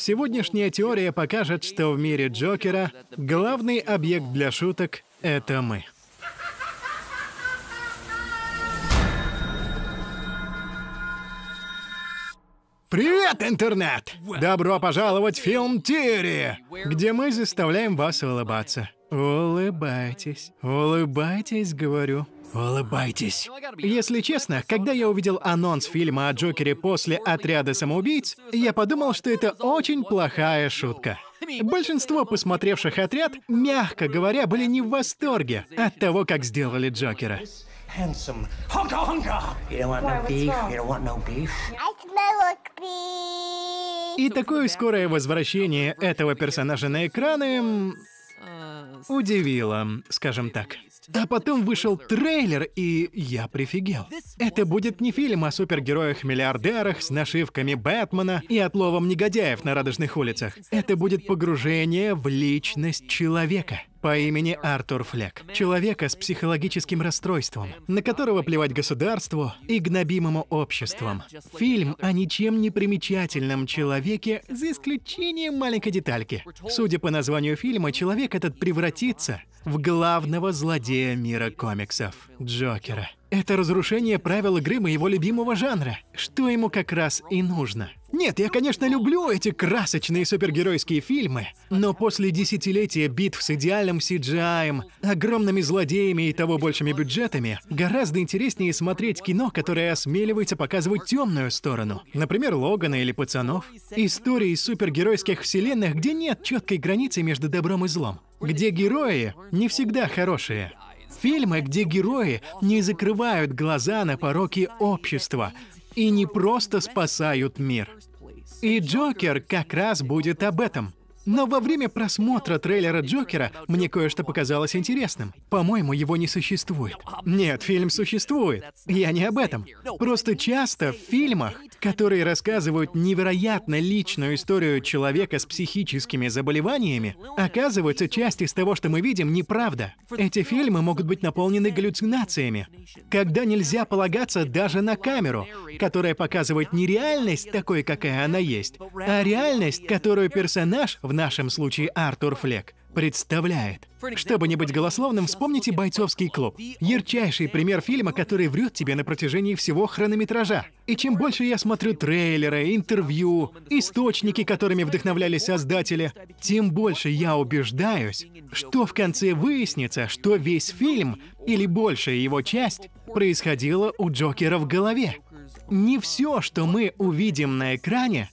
Сегодняшняя теория покажет, что в мире Джокера главный объект для шуток — это мы. Привет, интернет! Добро пожаловать в фильм Тири, где мы заставляем вас улыбаться. Улыбайтесь, улыбайтесь, говорю. Улыбайтесь. Если честно, когда я увидел анонс фильма о Джокере после «Отряда самоубийц», я подумал, что это очень плохая шутка. Большинство посмотревших «Отряд», мягко говоря, были не в восторге от того, как сделали Джокера. И такое скорое возвращение этого персонажа на экраны Э, Удивило, скажем так. А потом вышел трейлер, и я прифигел. Это будет не фильм о супергероях-миллиардерах с нашивками Бэтмена и отловом негодяев на радужных улицах. Это будет погружение в личность человека по имени Артур Флек, человека с психологическим расстройством, на которого плевать государству и гнобимому обществом. Фильм о ничем не примечательном человеке, за исключением маленькой детальки. Судя по названию фильма, человек этот превратится в главного злодея мира комиксов – Джокера. Это разрушение правил игры моего любимого жанра, что ему как раз и нужно. Нет, я, конечно, люблю эти красочные супергеройские фильмы, но после десятилетия битв с идеальным CGI, огромными злодеями и того большими бюджетами, гораздо интереснее смотреть кино, которое осмеливается показывать темную сторону, например, Логана или Пацанов, истории супергеройских вселенных, где нет четкой границы между добром и злом, где герои не всегда хорошие, Фильмы, где герои не закрывают глаза на пороки общества и не просто спасают мир. И Джокер как раз будет об этом. Но во время просмотра трейлера Джокера мне кое-что показалось интересным. По-моему, его не существует. Нет, фильм существует. Я не об этом. Просто часто в фильмах которые рассказывают невероятно личную историю человека с психическими заболеваниями, оказываются часть из того, что мы видим, неправда. Эти фильмы могут быть наполнены галлюцинациями, когда нельзя полагаться даже на камеру, которая показывает не реальность такой, какая она есть, а реальность, которую персонаж, в нашем случае Артур Флек, представляет. Чтобы не быть голословным, вспомните «Бойцовский клуб». Ярчайший пример фильма, который врет тебе на протяжении всего хронометража. И чем больше я смотрю трейлеры, интервью, источники, которыми вдохновлялись создатели, тем больше я убеждаюсь, что в конце выяснится, что весь фильм, или большая его часть, происходило у Джокера в голове. Не все, что мы увидим на экране,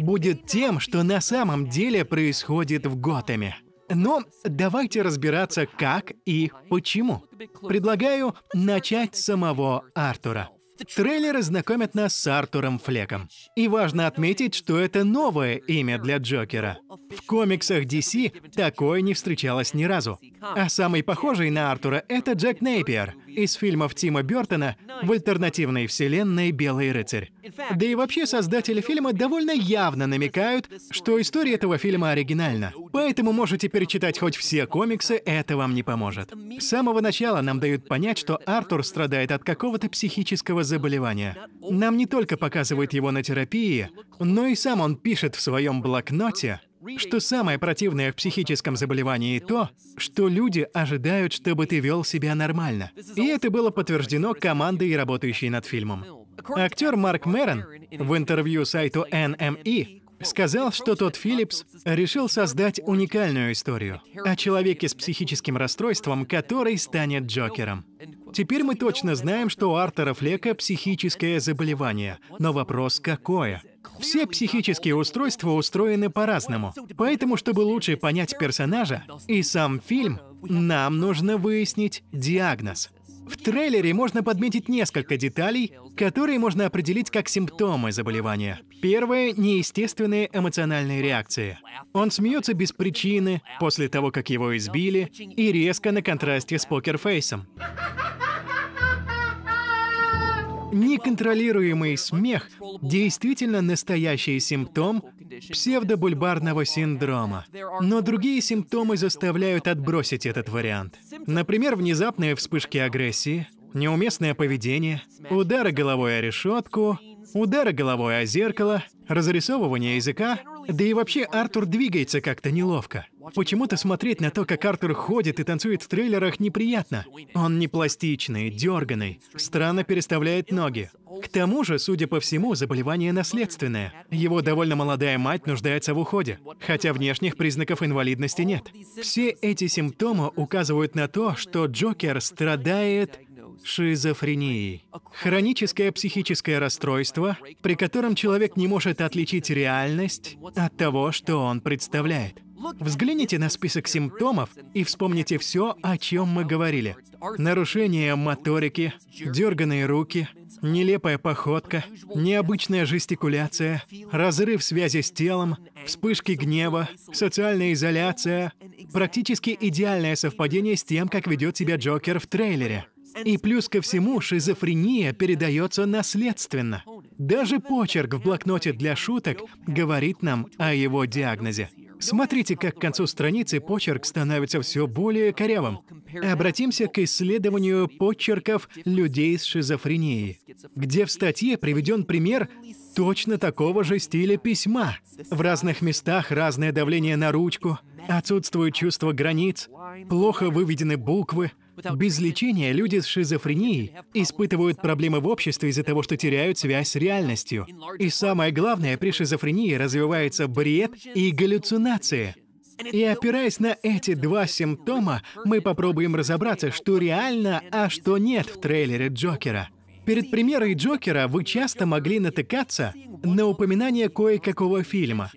будет тем, что на самом деле происходит в Готэме. Но давайте разбираться, как и почему. Предлагаю начать с самого Артура. Трейлеры знакомят нас с Артуром Флеком. И важно отметить, что это новое имя для Джокера. В комиксах DC такое не встречалось ни разу. А самый похожий на Артура — это Джек Нейпиер из фильмов Тима Бертона в альтернативной вселенной «Белый рыцарь». Да и вообще создатели фильма довольно явно намекают, что история этого фильма оригинальна. Поэтому можете перечитать хоть все комиксы, это вам не поможет. С самого начала нам дают понять, что Артур страдает от какого-то психического заболевания. Нам не только показывают его на терапии, но и сам он пишет в своем блокноте, что самое противное в психическом заболевании то, что люди ожидают, чтобы ты вел себя нормально. И это было подтверждено командой, работающей над фильмом. Актер Марк Мэрон в интервью сайту NME сказал, что тот Филлипс решил создать уникальную историю о человеке с психическим расстройством, который станет Джокером. Теперь мы точно знаем, что у Артера Флека психическое заболевание, но вопрос какое? Все психические устройства устроены по-разному, поэтому, чтобы лучше понять персонажа и сам фильм, нам нужно выяснить диагноз. В трейлере можно подметить несколько деталей, которые можно определить как симптомы заболевания. Первое — неестественные эмоциональные реакции. Он смеется без причины, после того, как его избили, и резко на контрасте с покерфейсом. Неконтролируемый смех – действительно настоящий симптом псевдобульбарного синдрома. Но другие симптомы заставляют отбросить этот вариант. Например, внезапные вспышки агрессии, неуместное поведение, удары головой о решетку, удары головой о зеркало, разрисовывание языка да и вообще Артур двигается как-то неловко. Почему-то смотреть на то, как Артур ходит и танцует в трейлерах, неприятно. Он не пластичный, дерганный, странно переставляет ноги. К тому же, судя по всему, заболевание наследственное. Его довольно молодая мать нуждается в уходе, хотя внешних признаков инвалидности нет. Все эти симптомы указывают на то, что Джокер страдает шизофренией. Хроническое психическое расстройство, при котором человек не может отличить реальность от того, что он представляет. Взгляните на список симптомов и вспомните все, о чем мы говорили. Нарушение моторики, дерганные руки, нелепая походка, необычная жестикуляция, разрыв связи с телом, вспышки гнева, социальная изоляция. Практически идеальное совпадение с тем, как ведет себя Джокер в трейлере. И плюс ко всему, шизофрения передается наследственно. Даже почерк в блокноте для шуток говорит нам о его диагнозе. Смотрите, как к концу страницы почерк становится все более корявым. Обратимся к исследованию почерков людей с шизофренией, где в статье приведен пример точно такого же стиля письма. В разных местах разное давление на ручку, отсутствует чувство границ, плохо выведены буквы, без лечения люди с шизофренией испытывают проблемы в обществе из-за того, что теряют связь с реальностью. И самое главное, при шизофрении развивается бред и галлюцинации. И опираясь на эти два симптома, мы попробуем разобраться, что реально, а что нет в трейлере Джокера. Перед премьерой Джокера вы часто могли натыкаться на упоминание кое-какого фильма.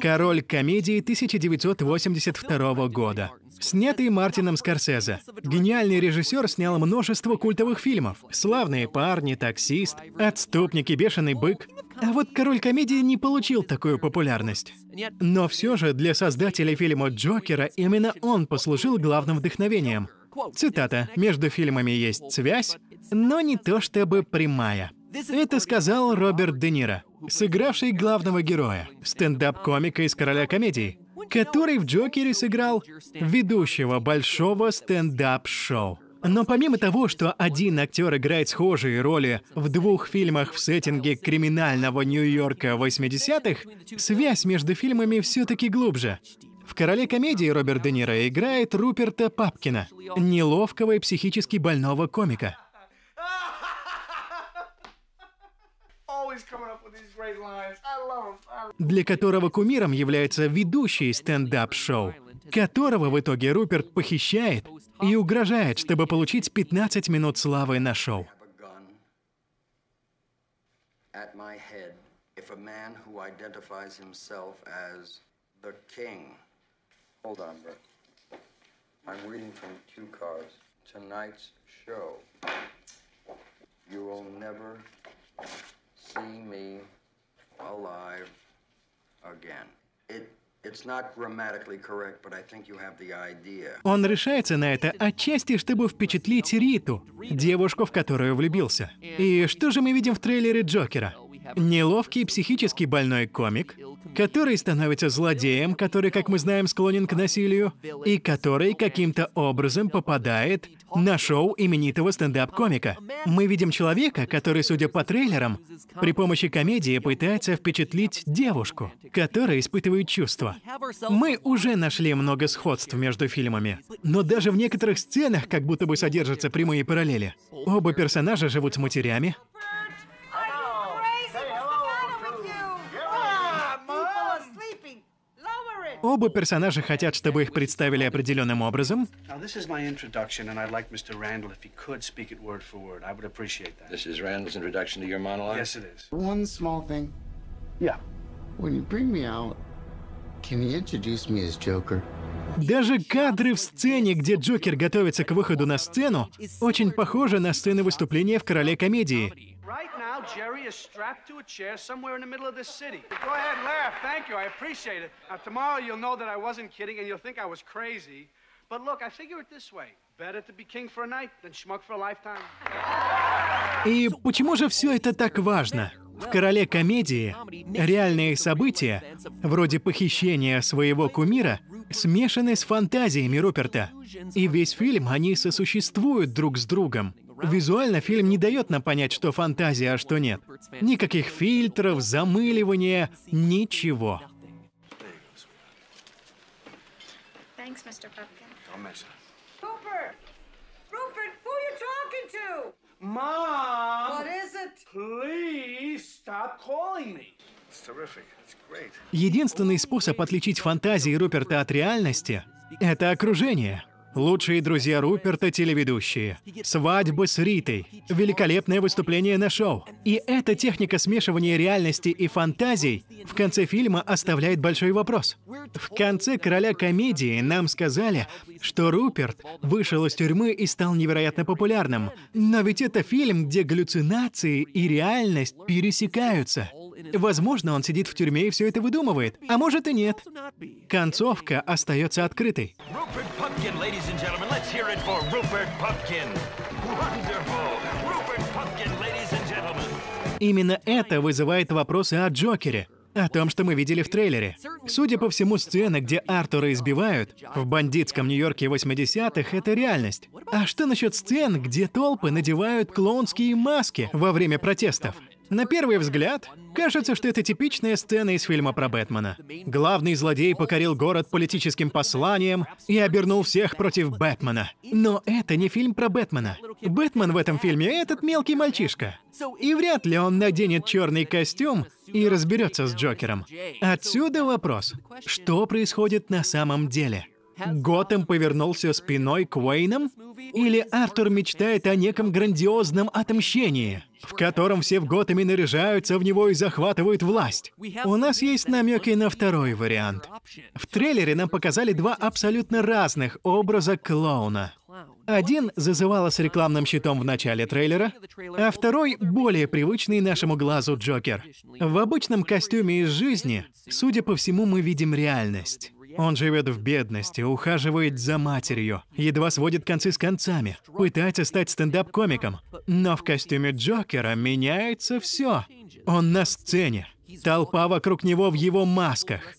Король комедии 1982 года. Снятый Мартином Скорсезе. Гениальный режиссер снял множество культовых фильмов. «Славные парни», «Таксист», «Отступники», «Бешеный бык». А вот король комедии не получил такую популярность. Но все же для создателя фильма «Джокера» именно он послужил главным вдохновением. Цитата. «Между фильмами есть связь, но не то чтобы прямая». Это сказал Роберт Де Ниро сыгравший главного героя, стендап-комика из «Короля комедии», который в «Джокере» сыграл ведущего большого стендап-шоу. Но помимо того, что один актер играет схожие роли в двух фильмах в сеттинге криминального Нью-Йорка 80-х, связь между фильмами все-таки глубже. В «Короле комедии» Роберт Де Ниро играет Руперта Папкина, неловкого и психически больного комика для которого кумиром является ведущий стендап-шоу, которого в итоге Руперт похищает и угрожает, чтобы получить 15 минут славы на шоу. You will never see me alive again. It Он решается на это отчасти, чтобы впечатлить Риту, девушку, в которую влюбился. И что же мы видим в трейлере Джокера? Неловкий психически больной комик, который становится злодеем, который, как мы знаем, склонен к насилию, и который каким-то образом попадает на шоу именитого стендап-комика. Мы видим человека, который, судя по трейлерам, при помощи комедии пытается впечатлить девушку, которая испытывает чувства. Мы уже нашли много сходств между фильмами, но даже в некоторых сценах как будто бы содержатся прямые параллели. Оба персонажа живут с матерями, Оба персонажа хотят, чтобы их представили определенным образом. One small thing. Yeah. When you bring me out, can you introduce me as Joker? Даже кадры в сцене, где Джокер готовится к выходу на сцену, очень похожи на сцены выступления в «Короле комедии». Jerry is strapped to a chair somewhere in the middle of this city. Go ahead and laugh. Thank you. I appreciate it. Now, tomorrow you'll know that I wasn't kidding and you'll think I was crazy. But look, I figure it this way. Better to be king for a night than schmuck for a lifetime. И почему же все это так важно? В «Короле комедии» реальные события, вроде похищения своего кумира, смешаны с фантазиями Руперта. И весь фильм они сосуществуют друг с другом. Визуально фильм не дает нам понять, что фантазия, а что нет. Никаких фильтров, замыливания, ничего. Единственный способ отличить фантазии Руперта от реальности — это окружение лучшие друзья Руперта – телеведущие, свадьбы с Ритой, великолепное выступление на шоу. И эта техника смешивания реальности и фантазий в конце фильма оставляет большой вопрос. В конце «Короля комедии» нам сказали, что Руперт вышел из тюрьмы и стал невероятно популярным. Но ведь это фильм, где галлюцинации и реальность пересекаются. Возможно, он сидит в тюрьме и все это выдумывает, а может и нет. Концовка остается открытой. Pupkin, ladies and gentlemen. Let's hear it for Rupert Pupkin. Wonderful. Rupert Pupkin, ladies and gentlemen. Именно это вызывает вопросы о Джокере о том, что мы видели в трейлере. Судя по всему, сцены, где Артура избивают, в бандитском Нью-Йорке 80-х — это реальность. А что насчет сцен, где толпы надевают клоунские маски во время протестов? На первый взгляд, кажется, что это типичная сцена из фильма про Бэтмена. Главный злодей покорил город политическим посланием и обернул всех против Бэтмена. Но это не фильм про Бэтмена. Бэтмен в этом фильме — этот мелкий мальчишка. И вряд ли он наденет черный костюм и разберется с Джокером. Отсюда вопрос. Что происходит на самом деле? Готэм повернулся спиной к Уэйнам? Или Артур мечтает о неком грандиозном отомщении, в котором все в Готэме наряжаются в него и захватывают власть? У нас есть намеки на второй вариант. В трейлере нам показали два абсолютно разных образа клоуна. Один зазывала с рекламным щитом в начале трейлера, а второй — более привычный нашему глазу Джокер. В обычном костюме из жизни, судя по всему, мы видим реальность. Он живет в бедности, ухаживает за матерью, едва сводит концы с концами, пытается стать стендап-комиком. Но в костюме Джокера меняется все. Он на сцене. Толпа вокруг него в его масках.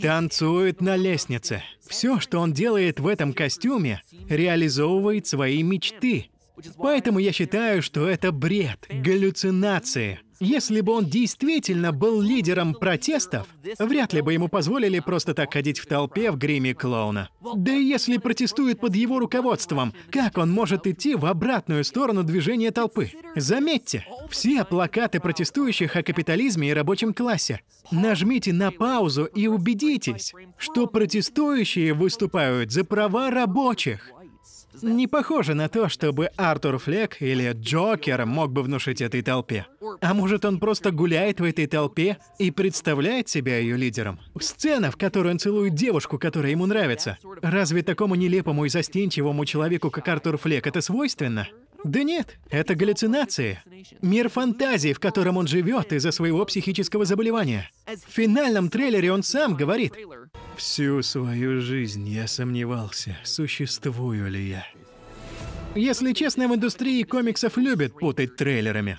Танцует на лестнице. Все, что он делает в этом костюме, реализовывает свои мечты. Поэтому я считаю, что это бред, галлюцинации. Если бы он действительно был лидером протестов, вряд ли бы ему позволили просто так ходить в толпе в гриме клоуна. Да и если протестуют под его руководством, как он может идти в обратную сторону движения толпы? Заметьте, все плакаты протестующих о капитализме и рабочем классе. Нажмите на паузу и убедитесь, что протестующие выступают за права рабочих не похоже на то, чтобы Артур Флек или Джокер мог бы внушить этой толпе. А может, он просто гуляет в этой толпе и представляет себя ее лидером? Сцена, в которой он целует девушку, которая ему нравится. Разве такому нелепому и застенчивому человеку, как Артур Флек, это свойственно? Да нет, это галлюцинации. Мир фантазии, в котором он живет из-за своего психического заболевания. В финальном трейлере он сам говорит. Всю свою жизнь я сомневался, существую ли я. Если честно, в индустрии комиксов любят путать трейлерами.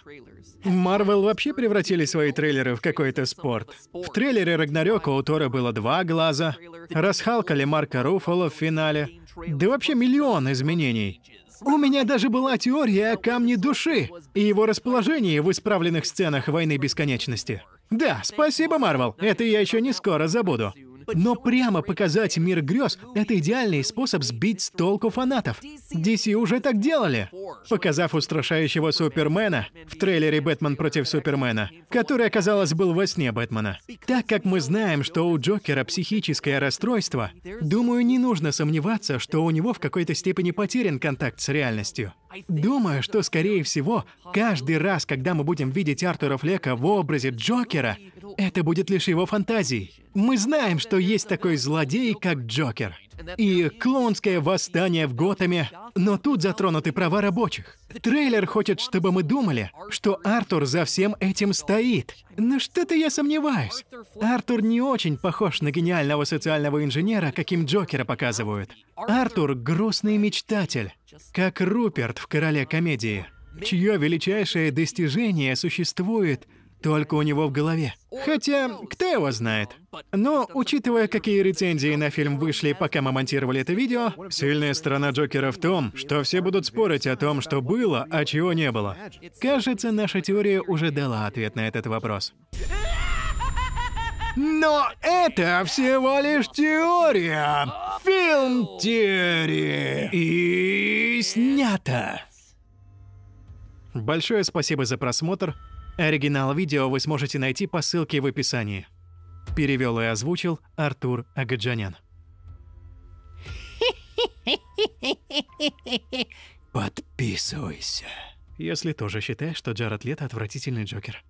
Марвел вообще превратили свои трейлеры в какой-то спорт. В трейлере Рагнарёка у Тора было два глаза, расхалкали Марка Руффало в финале, да вообще миллион изменений. У меня даже была теория о камне души и его расположении в исправленных сценах «Войны бесконечности». Да, спасибо, Марвел. Это я еще не скоро забуду. Но прямо показать мир грез — это идеальный способ сбить с толку фанатов. DC уже так делали, показав устрашающего Супермена в трейлере «Бэтмен против Супермена», который, оказалось, был во сне Бэтмена. Так как мы знаем, что у Джокера психическое расстройство, думаю, не нужно сомневаться, что у него в какой-то степени потерян контакт с реальностью. Думаю, что, скорее всего, каждый раз, когда мы будем видеть Артура Флека в образе Джокера, это будет лишь его фантазий. Мы знаем, что есть такой злодей, как Джокер. И клонское восстание в Готэме, но тут затронуты права рабочих. Трейлер хочет, чтобы мы думали, что Артур за всем этим стоит. Но что-то я сомневаюсь. Артур не очень похож на гениального социального инженера, каким Джокера показывают. Артур — грустный мечтатель, как Руперт в «Короле комедии», чье величайшее достижение существует — только у него в голове. Хотя, кто его знает? Но, учитывая, какие рецензии на фильм вышли, пока мы монтировали это видео, сильная сторона Джокера в том, что все будут спорить о том, что было, а чего не было. Кажется, наша теория уже дала ответ на этот вопрос. Но это всего лишь теория. Фильм теории. И снято. Большое спасибо за просмотр. Оригинал видео вы сможете найти по ссылке в описании. Перевел и озвучил Артур Агаджанян. Подписывайся, если тоже считаешь, что Джаред Лето отвратительный Джокер.